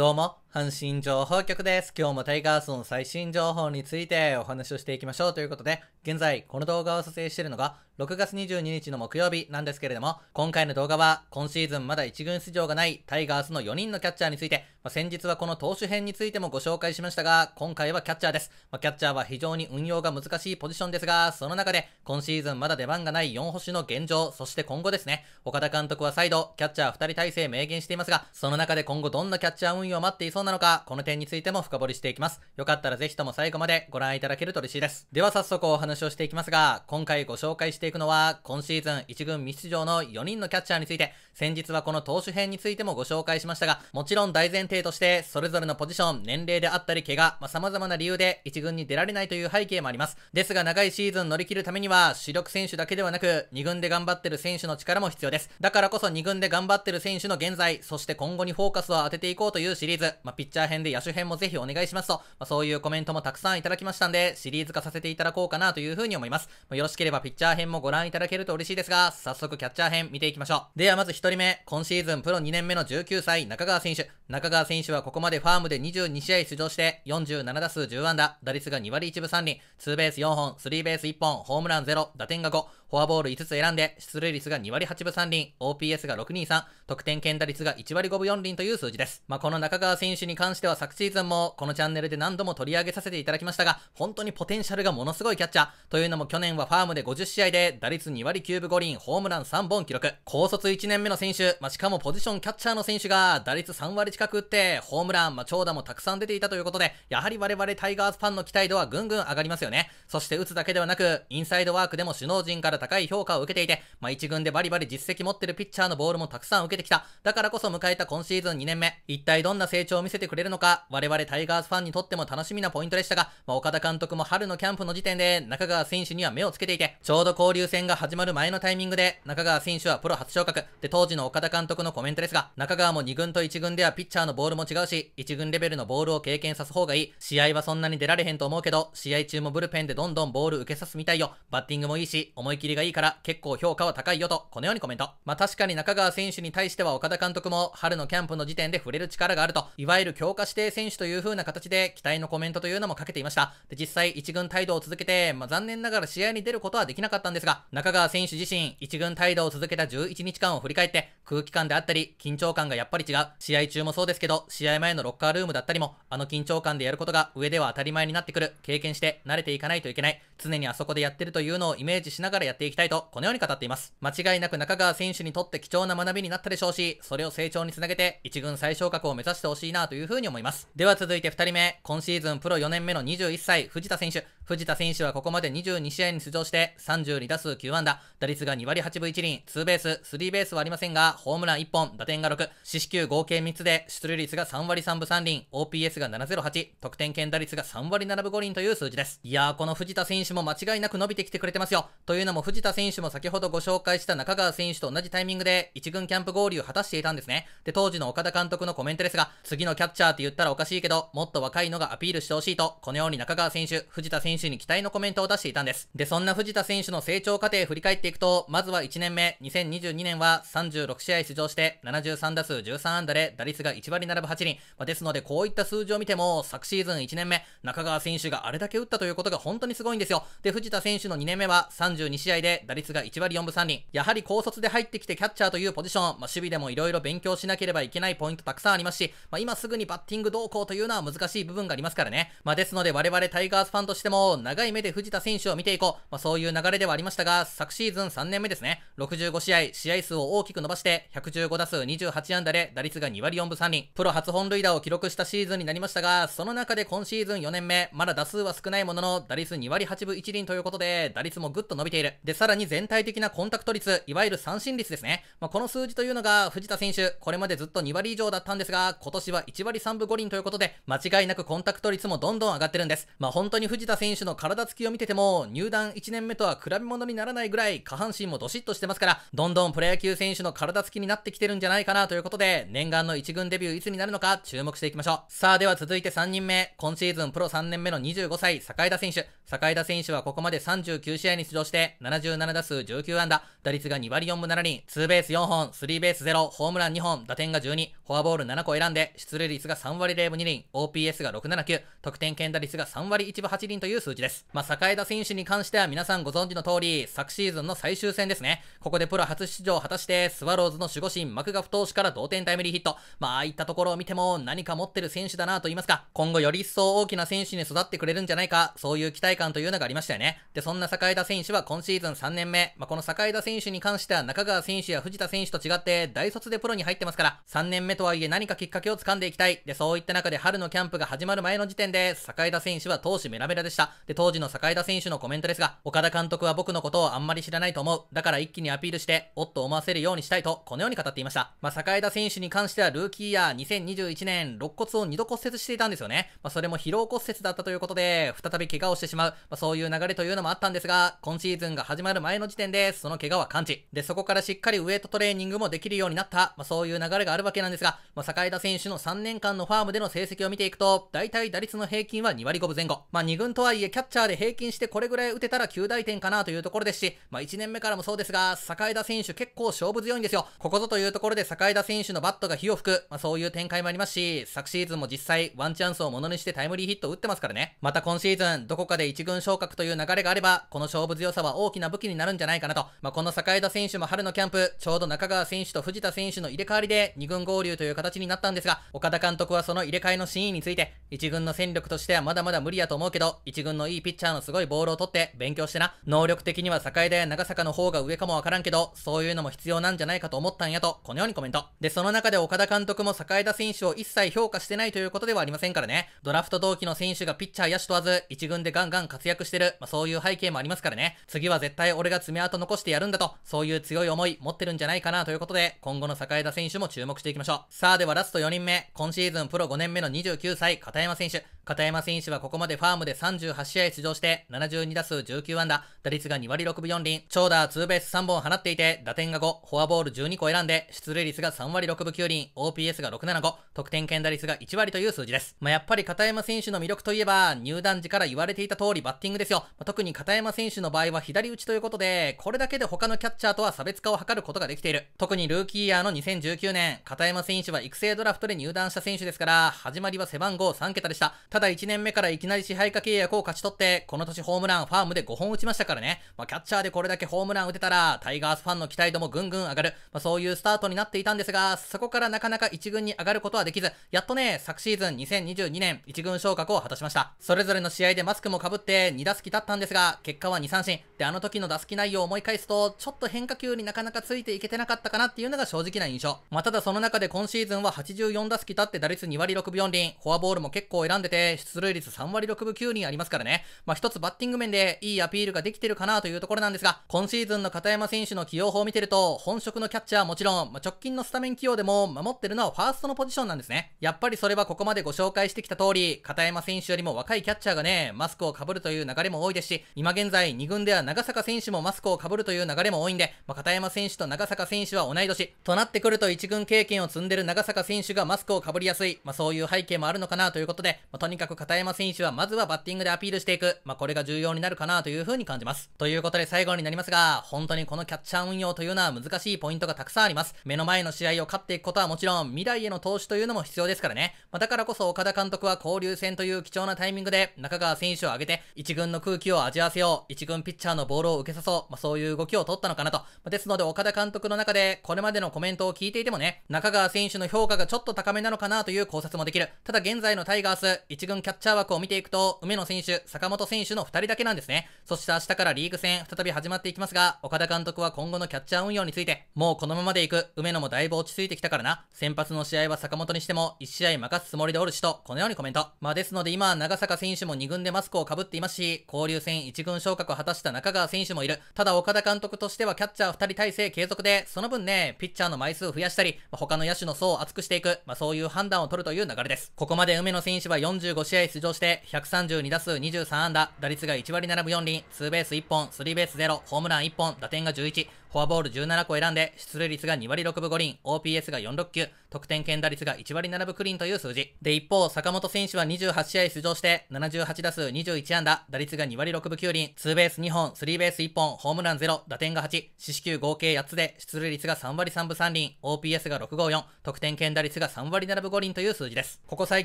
どうも。阪神情報局です。今日もタイガースの最新情報についてお話をしていきましょうということで、現在この動画を撮影しているのが6月22日の木曜日なんですけれども、今回の動画は今シーズンまだ1軍出場がないタイガースの4人のキャッチャーについて、まあ、先日はこの投手編についてもご紹介しましたが、今回はキャッチャーです。まあ、キャッチャーは非常に運用が難しいポジションですが、その中で今シーズンまだ出番がない4星の現状、そして今後ですね、岡田監督は再度キャッチャー2人体制明言していますが、その中で今後どんなキャッチャー運用を待っていそうそうなのか、この点についても深掘りしていきます。よかったらぜひとも最後までご覧いただけると嬉しいです。では早速お話をしていきますが、今回ご紹介していくのは、今シーズン1軍未出場の4人のキャッチャーについて、先日はこの投手編についてもご紹介しましたが、もちろん大前提として、それぞれのポジション、年齢であったり怪我、まあ、様々な理由で1軍に出られないという背景もあります。ですが長いシーズン乗り切るためには、主力選手だけではなく、2軍で頑張ってる選手の力も必要です。だからこそ2軍で頑張ってる選手の現在、そして今後にフォーカスを当てていこうというシリーズ、ままあ、ピッチャー編で野手編もぜひお願いしますと、まあ、そういうコメントもたくさんいただきましたんで、シリーズ化させていただこうかなというふうに思います。まあ、よろしければピッチャー編もご覧いただけると嬉しいですが、早速キャッチャー編見ていきましょう。ではまず一人目、今シーズンプロ2年目の19歳、中川選手。中川選手はここまでファームで22試合出場して、47打数10安打、打率が2割1分3厘、ツーベース4本、スリーベース1本、ホームラン0、打点が5、フォアボール5つ選んで、出塁率が2割8分3厘、OPS が623、得点圏打率が1割5分4厘という数字です。まあ、この中川選手手に関しては昨シーズンもこのチャンネルで何度も取り上げさせていただきましたが、本当にポテンシャルがものすごいキャッチャー。というのも去年はファームで50試合で打率2割9分5厘、ホームラン3本記録。高卒1年目の選手、まあ、しかもポジションキャッチャーの選手が打率3割近く打って、ホームラン、まあ、長打もたくさん出ていたということで、やはり我々タイガースファンの期待度はぐんぐん上がりますよね。そして打つだけではなく、インサイドワークでも首脳陣から高い評価を受けていて、まあ、1軍でバリバリ実績持ってるピッチャーのボールもたくさん受けてきた。だからこそ迎えた今シーズン2年目、一体どんな成長を見見せてくれるのか、我々タイガースファンにとっても楽しみなポイントでしたが、まあ、岡田監督も春のキャンプの時点で中川選手には目をつけていて、ちょうど交流戦が始まる前のタイミングで中川選手はプロ初昇格。で、当時の岡田監督のコメントですが、中川も2軍と1軍ではピッチャーのボールも違うし、1軍レベルのボールを経験さす方がいい。試合はそんなに出られへんと思うけど、試合中もブルペンでどんどんボール受けさすみたいよ。バッティングもいいし、思い切りがいいから結構評価は高いよと、このようにコメント。まあ、確かに中川選手に対しては岡田監督も春のキャンプの時点で触れる力があると、いわゆるゆる強化指定選手という風な形で期待のコメントというのもかけていました。で実際、1軍態度を続けて、まあ、残念ながら試合に出ることはできなかったんですが、中川選手自身、1軍態度を続けた11日間を振り返って、空気感であったり、緊張感がやっぱり違う。試合中もそうですけど、試合前のロッカールームだったりも、あの緊張感でやることが上では当たり前になってくる。経験して慣れていかないといけない。常にあそこでやってるというのをイメージしながらやっていきたいと、このように語っています。間違いなく中川選手にとって貴重な学びになったでしょうし、それを成長につなげて、1軍最昇格を目指してほしいなというふうに思います。では続いて2人目、今シーズンプロ4年目の21歳、藤田選手。藤田選手はここまで22試合に出場して32打数9安打、打率が2割8分1厘、ツーベース、スリーベースはありませんが、ホームラン1本、打点が6、四死球合計3つで、出塁率が3割3分3厘、OPS が708、得点圏打率が3割7分5厘という数字です。いやー、この藤田選手も間違いなく伸びてきてくれてますよ。というのも藤田選手も先ほどご紹介した中川選手と同じタイミングで1軍キャンプ合流を果たしていたんですね。で、当時の岡田監督のコメントですが、次ののキャッチャーって言ったらおかしいけど、もっと若いのがアピールしてほしいと、このように中川選手、藤田選手に期待のコメントを出していたんです。で、そんな藤田選手の成長過程を振り返っていくと、まずは1年目、2022年は36試合出場して、73打数13安打で、打率が1割並ぶ8人。まあ、ですので、こういった数字を見ても、昨シーズン1年目、中川選手があれだけ打ったということが本当にすごいんですよ。で、藤田選手の2年目は32試合で、打率が1割4分3人。やはり高卒で入ってきてキャッチャーというポジション、まあ、守備でもいろいろ勉強しなければいけないポイントたくさんありますし、まあ、今すぐにバッティング動向というのは難しい部分がありますからね。まあ、ですので我々タイガースファンとしても、長い目で藤田選手を見ていこう。まあ、そういう流れではありましたが、昨シーズン3年目ですね。65試合、試合数を大きく伸ばして、115打数28安打で、打率が2割4分3厘。プロ初本塁打を記録したシーズンになりましたが、その中で今シーズン4年目、まだ打数は少ないものの、打率2割8分1厘ということで、打率もぐっと伸びている。で、さらに全体的なコンタクト率、いわゆる三振率ですね。まあ、この数字というのが、藤田選手、これまでずっと2割以上だったんですが、今年は1割3分5厘ということで、間違いなくコンタクト率もどんどん上がってるんです。まあ、本当に藤田選手の体つきを見てても、入団1年目とは比べ物にならないぐらい、下半身もどしっとしてますから、どんどんプロ野球選手の体つきになってきてるんじゃないかなということで、念願の1軍デビューいつになるのか注目していきましょう。さあ、では続いて3人目、今シーズンプロ3年目の25歳、坂井田選手。坂井田選手はここまで39試合に出場して、77打数19安打、打率が2割4分7厘、2ベース4本、3ベース0、ホームラン2本、打点が12、フォアボール7個選んで、出塁率が3割0分2厘、OPS が679、得点圏打率が3割1分8厘という数値です。まあ、坂枝選手に関しては皆さんご存知の通り、昨シーズンの最終戦ですね。ここでプロ初出場を果たして、スワローズの守護神、マクガフ投手から同点タイムリーヒット。まあ、ああいったところを見ても何か持ってる選手だなと言いますか、今後より一層大きな選手に育ってくれるんじゃないか、そういう期待感というのがありましたよね。で、そんな坂枝選手は今シーズン3年目、まあ、この坂枝選手に関しては中川選手や藤田選手と違って大卒でプロに入ってますから、3年目とはいえ何かきっかけを掴んでいきたい。で、そういった中で春のキャンプが始まる前の時点で、坂井田選手は投手メラメラでした。で、当時の坂井田選手のコメントですが、岡田監督は僕のことをあんまり知らないと思う。だから一気にアピールして、おっと思わせるようにしたいと、このように語っていました。まあ、坂井田選手に関してはルーキーイヤー2021年、肋骨を2度骨折していたんですよね。まあ、それも疲労骨折だったということで、再び怪我をしてしまう。まあ、そういう流れというのもあったんですが、今シーズンが始まる前の時点で、その怪我は完治。で、そこからしっかりウエイトトレーニングもできるようになった。まあ、そういう流れがあるわけなんですが、が、まあ、井田選手の3年間のファームでの成績を見ていくと、大体打率の平均は2割5分前後。まあ、2軍とはいえ、キャッチャーで平均してこれぐらい打てたら9大点かなというところですし、まあ、1年目からもそうですが、井田選手結構勝負強いんですよ。ここぞというところで井田選手のバットが火を吹く、まあ、そういう展開もありますし、昨シーズンも実際ワンチャンスをものにしてタイムリーヒットを打ってますからね。また今シーズン、どこかで1軍昇格という流れがあれば、この勝負強さは大きな武器になるんじゃないかなと。まあ、この栄田選手も春のキャンプ、ちょうど中川選手と藤田選手の入れ替わりで2軍合流という形になったんですが、岡田監督はその入れ替えの真意について、一軍の戦力としてはまだまだ無理やと思うけど、一軍のいいピッチャーのすごいボールを取って勉強してな、能力的には栄田や長坂の方が上かもわからんけど、そういうのも必要なんじゃないかと思ったんやと、このようにコメント。で、その中で岡田監督も栄田選手を一切評価してないということではありませんからね。ドラフト同期の選手がピッチャー野手問わず、一軍でガンガン活躍してる、まあ、そういう背景もありますからね。次は絶対俺が爪痕残してやるんだと、そういう強い思い持ってるんじゃないかなということで、今後の栄田選手も注目していきましょう。さあ、ではラスト4人目。今シーズンプロ5年目の29歳、片山選手。片山選手はここまでファームで38試合出場して72打数19安打、打率が2割6分4厘、長打ツーベース3本放っていて、打点が5、フォアボール12個選んで、出塁率が3割6分9厘、OPS が675、得点圏打率が1割という数字です。まあ、やっぱり片山選手の魅力といえば、入団時から言われていた通りバッティングですよ。まあ、特に片山選手の場合は左打ちということで、これだけで他のキャッチャーとは差別化を図ることができている。特にルーキーイヤーの2019年、片山選手は育成ドラフトで入団した選手ですから、始まりは背番号3桁でした。たただ1年目からいきなり支配下契約を勝ち取って、この年ホームランファームで5本打ちましたからね。まあ、キャッチャーでこれだけホームラン打てたら、タイガースファンの期待度もぐんぐん上がる。まあ、そういうスタートになっていたんですが、そこからなかなか1軍に上がることはできず、やっとね、昨シーズン2022年1軍昇格を果たしました。それぞれの試合でマスクも被って2打席だったんですが、結果は2三振。で、あの時の打席内容を思い返すと、ちょっと変化球になかなかついていけてなかったかなっていうのが正直な印象。まあ、ただその中で今シーズンは84打席経って打率2割6分4厘、フォアボールも結構選んでて、出塁率3割6分9厘ありますからね。まあ一つバッティング面でいいアピールができてるかなというところなんですが、今シーズンの片山選手の起用法を見てると、本職のキャッチャーはもちろん、まあ、直近のスタメン起用でも守ってるのはファーストのポジションなんですね。やっぱりそれはここまでご紹介してきた通り、片山選手よりも若いキャッチャーがね、マスクを被るという流れも多いですし、今現在2軍では長坂選手もマスクを被るという流れも多いんで、まあ、片山選手と長坂選手は同い年、となってくると1軍経験を積んでる長坂選手がマスクを被りやすい、まあ、そういう背景もあるのかなということで、まあにかく片山選手はまずはバッティングでアピールしていく。まあ、これが重要になるかなというふうに感じます。ということで最後になりますが、本当にこのキャッチャー運用というのは難しいポイントがたくさんあります。目の前の試合を勝っていくことはもちろん、未来への投資というのも必要ですからね。まあ、だからこそ岡田監督は交流戦という貴重なタイミングで中川選手を挙げて、1軍の空気を味わわせよう、1軍ピッチャーのボールを受けさそう、まあ、そういう動きを取ったのかなと。まあ、ですので岡田監督の中で、これまでのコメントを聞いていてもね、中川選手の評価がちょっと高めなのかなという考察もできる。ただ現在のタイガース、1軍キャッチャー枠を見ていくと、梅野選手、坂本選手の2人だけなんですね。そして明日からリーグ戦、再び始まっていきますが、岡田監督は今後のキャッチャー運用について、もうこのままでいく、梅野もだいぶ落ち着いてきたからな。先発の試合は坂本にしても、1試合任すつもりでおるしと、このようにコメント。まあですので今、長坂選手も2軍でマスクをかぶっていますし、交流戦1軍昇格を果たした中川選手もいる。ただ岡田監督としてはキャッチャー2人体制継続で、その分ね、ピッチャーの枚数を増やしたり、他の野手の層を厚くしていく、まあそういう判断を取るという流れです。ここまで梅野選手は45試合出場して、132打数23安打、打率が1割並ぶ4厘、ツーベース1本、スリーベース0、ホームラン1本、打点が11、フォアボール17個選んで、出塁率が2割6分5厘、OPS が4 6球、得点圏打率が1割7分9厘という数字。で、一方、坂本選手は28試合出場して、78打数21安打、打率が2割6分9厘、ツーベース2本、スリーベース1本、ホームラン0、打点が8、四死球合計8つで、出塁率が3割3分3厘、OPS が654、得点圏打率が3割7分5厘という数字です。ここ最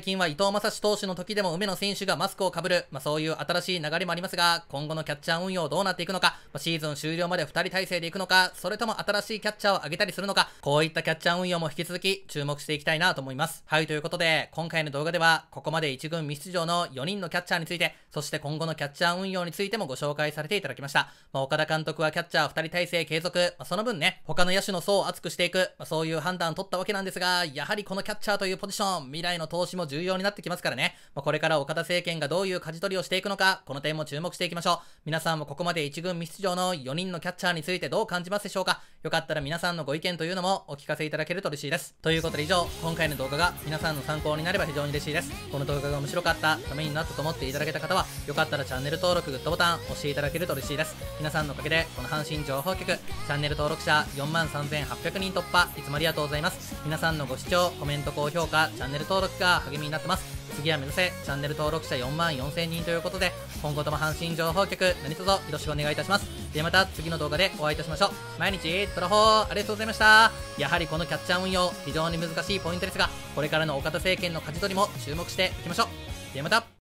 近は伊藤正史投手の時でも梅野選手がマスクをかぶる、まあ、そういう新しい流れもありますが、今後のキャッチャー運用どうなっていくのか、まあ、シーズン終了まで2人体制でいくのか、それとも新しいキャッチャーを上げたりするのか、こういったキャッチャー運用も引き続き注目していきたいなと思います。はい、ということで、今回の動画では、ここまで1軍未出場の4人のキャッチャーについて、そして今後のキャッチャー運用についてもご紹介されていただきました。まあ、岡田監督はキャッチャー2人体制継続、まあ、その分ね、他の野手の層を厚くしていく、まあ、そういう判断を取ったわけなんですが、やはりこのキャッチャーというポジション、未来の投資も重要になってきますからね。まあ、これから岡田政権がどういう舵取りをしていくのか、この点も注目していきましょう。皆さんもここまで1軍未出場の4人のキャッチャーについてどう感じますでしょうかよかったら皆さんのご意見というのもお聞かせいただけると嬉しいです。ということで以上、今回の動画が皆さんの参考になれば非常に嬉しいです。この動画が面白かった、ためになったと思っていただけた方は、よかったらチャンネル登録、グッドボタン押していただけると嬉しいです。皆さんのおかげで、この阪神情報局、チャンネル登録者43,800人突破、いつもありがとうございます。皆さんのご視聴、コメント、高評価、チャンネル登録が励みになってます。次は目指せチャンネル登録者4万4000人ということで今後とも阪神情報局何卒よろしくお願いいたしますではまた次の動画でお会いいたしましょう毎日トラホーありがとうございましたやはりこのキャッチャー運用非常に難しいポイントですがこれからの岡田政権の舵取りも注目していきましょうではまた